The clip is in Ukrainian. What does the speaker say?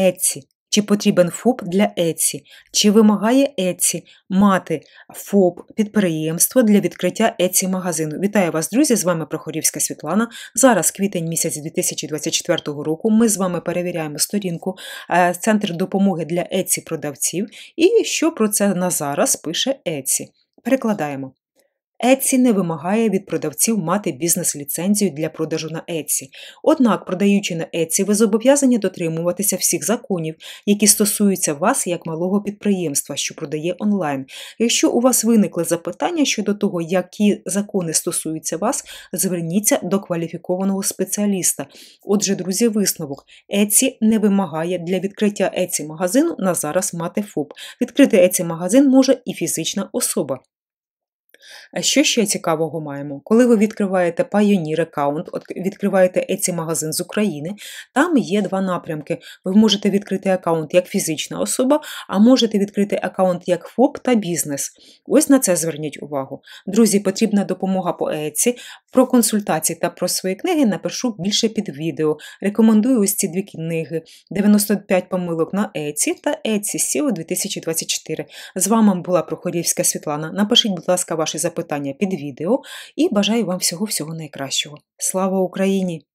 Еці. Чи потрібен ФОП для Еці? Чи вимагає Еці мати ФОП підприємство для відкриття Еці магазину? Вітаю вас, друзі! З вами Прохорівська Світлана. Зараз квітень місяць 2024 року. Ми з вами перевіряємо сторінку е, Центр допомоги для Еці продавців і що про це на зараз пише Еці. Перекладаємо. Etsy не вимагає від продавців мати бізнес-ліцензію для продажу на Etsy. Однак, продаючи на Etsy, ви зобов'язані дотримуватися всіх законів, які стосуються вас як малого підприємства, що продає онлайн. Якщо у вас виникли запитання щодо того, які закони стосуються вас, зверніться до кваліфікованого спеціаліста. Отже, друзі, висновок Etsy не вимагає для відкриття Etsy магазину на зараз мати ФОП. Відкрити Etsy магазин може і фізична особа. Що ще цікавого маємо? Коли ви відкриваєте Pioneer аккаунт, відкриваєте Etsy магазин з України, там є два напрямки. Ви можете відкрити аккаунт як фізична особа, а можете відкрити аккаунт як ФОП та бізнес. Ось на це зверніть увагу. Друзі, потрібна допомога по Etsy. Про консультації та про свої книги напишу більше під відео. Рекомендую ось ці дві книги: 95 помилок на Еці та Еці Сіо 2024. З вами була Прохорівська Світлана. Напишіть, будь ласка, ваші запитання під відео і бажаю вам всього-всього найкращого. Слава Україні!